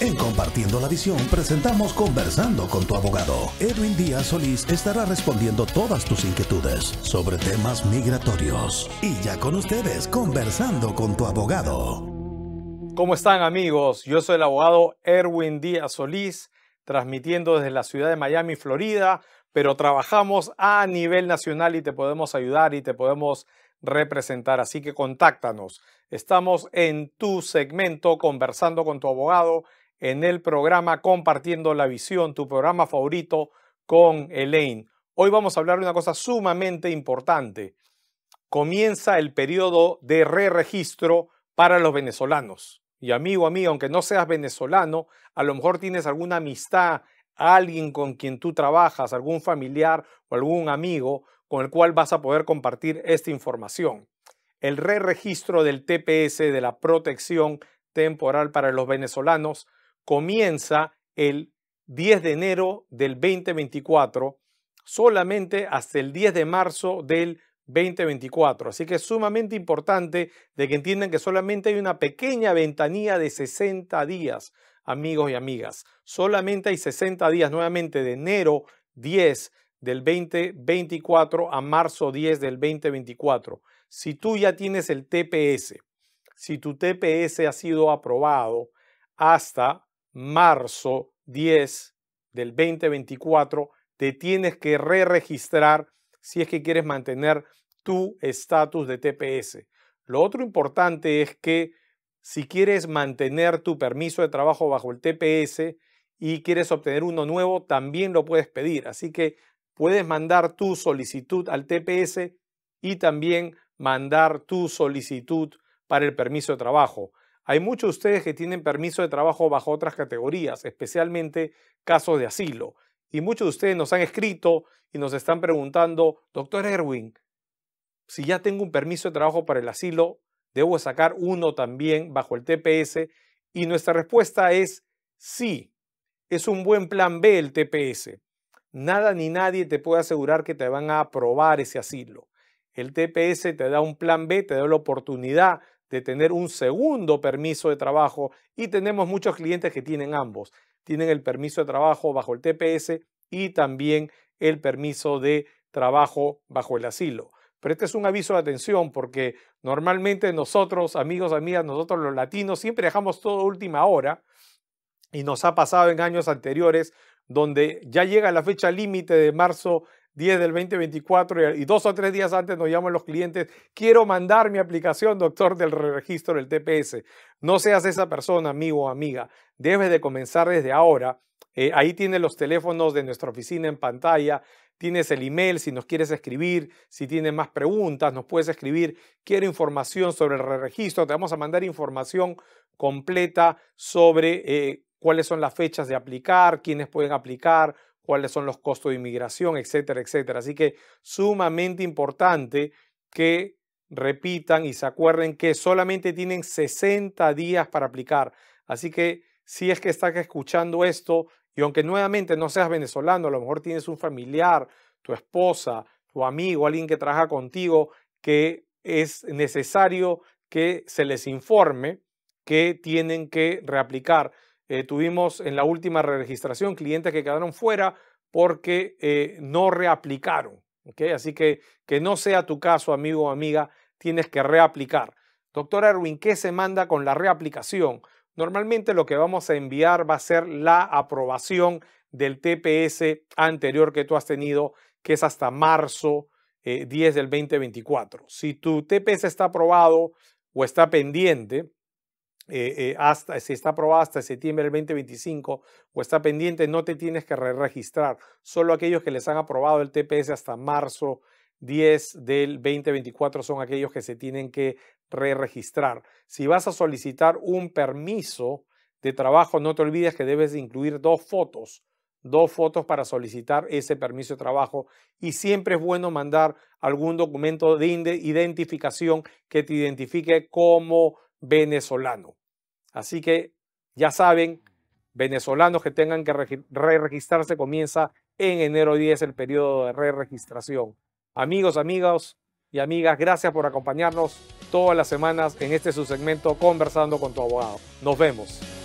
En Compartiendo la Visión presentamos Conversando con tu abogado. Edwin Díaz Solís estará respondiendo todas tus inquietudes sobre temas migratorios. Y ya con ustedes, Conversando con tu abogado. ¿Cómo están amigos? Yo soy el abogado Erwin Díaz Solís, transmitiendo desde la ciudad de Miami, Florida, pero trabajamos a nivel nacional y te podemos ayudar y te podemos representar. Así que contáctanos. Estamos en tu segmento conversando con tu abogado en el programa Compartiendo la Visión, tu programa favorito con Elaine. Hoy vamos a hablar de una cosa sumamente importante. Comienza el periodo de re-registro para los venezolanos. Y amigo, amigo, aunque no seas venezolano, a lo mejor tienes alguna amistad, alguien con quien tú trabajas, algún familiar o algún amigo con el cual vas a poder compartir esta información. El re-registro del TPS de la protección temporal para los venezolanos comienza el 10 de enero del 2024 solamente hasta el 10 de marzo del 2024. Así que es sumamente importante de que entiendan que solamente hay una pequeña ventanilla de 60 días, amigos y amigas. Solamente hay 60 días nuevamente de enero 10 del 2024 a marzo 10 del 2024. Si tú ya tienes el TPS, si tu TPS ha sido aprobado hasta marzo 10 del 2024 te tienes que re-registrar si es que quieres mantener tu estatus de TPS. Lo otro importante es que si quieres mantener tu permiso de trabajo bajo el TPS y quieres obtener uno nuevo, también lo puedes pedir. Así que puedes mandar tu solicitud al TPS y también mandar tu solicitud para el permiso de trabajo. Hay muchos de ustedes que tienen permiso de trabajo bajo otras categorías, especialmente casos de asilo. Y muchos de ustedes nos han escrito y nos están preguntando, doctor Erwin, si ya tengo un permiso de trabajo para el asilo, debo sacar uno también bajo el TPS. Y nuestra respuesta es sí, es un buen plan B el TPS. Nada ni nadie te puede asegurar que te van a aprobar ese asilo. El TPS te da un plan B, te da la oportunidad de tener un segundo permiso de trabajo y tenemos muchos clientes que tienen ambos. Tienen el permiso de trabajo bajo el TPS y también el permiso de trabajo bajo el asilo. Pero este es un aviso de atención porque normalmente nosotros, amigos, amigas, nosotros los latinos siempre dejamos todo última hora y nos ha pasado en años anteriores donde ya llega la fecha límite de marzo 10 del 2024 y dos o tres días antes nos llaman los clientes, quiero mandar mi aplicación, doctor, del registro del TPS. No seas esa persona, amigo o amiga. Debes de comenzar desde ahora. Eh, ahí tienes los teléfonos de nuestra oficina en pantalla, tienes el email si nos quieres escribir, si tienes más preguntas, nos puedes escribir, quiero información sobre el registro, te vamos a mandar información completa sobre eh, cuáles son las fechas de aplicar, quiénes pueden aplicar, cuáles son los costos de inmigración, etcétera, etcétera. Así que sumamente importante que repitan y se acuerden que solamente tienen 60 días para aplicar. Así que si es que estás escuchando esto y aunque nuevamente no seas venezolano, a lo mejor tienes un familiar, tu esposa, tu amigo, alguien que trabaja contigo, que es necesario que se les informe que tienen que reaplicar. Eh, tuvimos en la última registración clientes que quedaron fuera porque eh, no reaplicaron. ¿okay? Así que que no sea tu caso, amigo o amiga, tienes que reaplicar. Doctor Erwin, ¿qué se manda con la reaplicación? Normalmente lo que vamos a enviar va a ser la aprobación del TPS anterior que tú has tenido, que es hasta marzo 10 eh, del 2024. Si tu TPS está aprobado o está pendiente, eh, eh, hasta, si está aprobado hasta septiembre del 2025 o está pendiente, no te tienes que re registrar. Solo aquellos que les han aprobado el TPS hasta marzo 10 del 2024 son aquellos que se tienen que re registrar. Si vas a solicitar un permiso de trabajo, no te olvides que debes incluir dos fotos dos fotos para solicitar ese permiso de trabajo y siempre es bueno mandar algún documento de identificación que te identifique como venezolano. Así que ya saben, venezolanos que tengan que re-registrarse comienza en enero 10 el periodo de re-registración. Amigos, amigos y amigas, gracias por acompañarnos todas las semanas en este subsegmento Conversando con tu abogado. Nos vemos.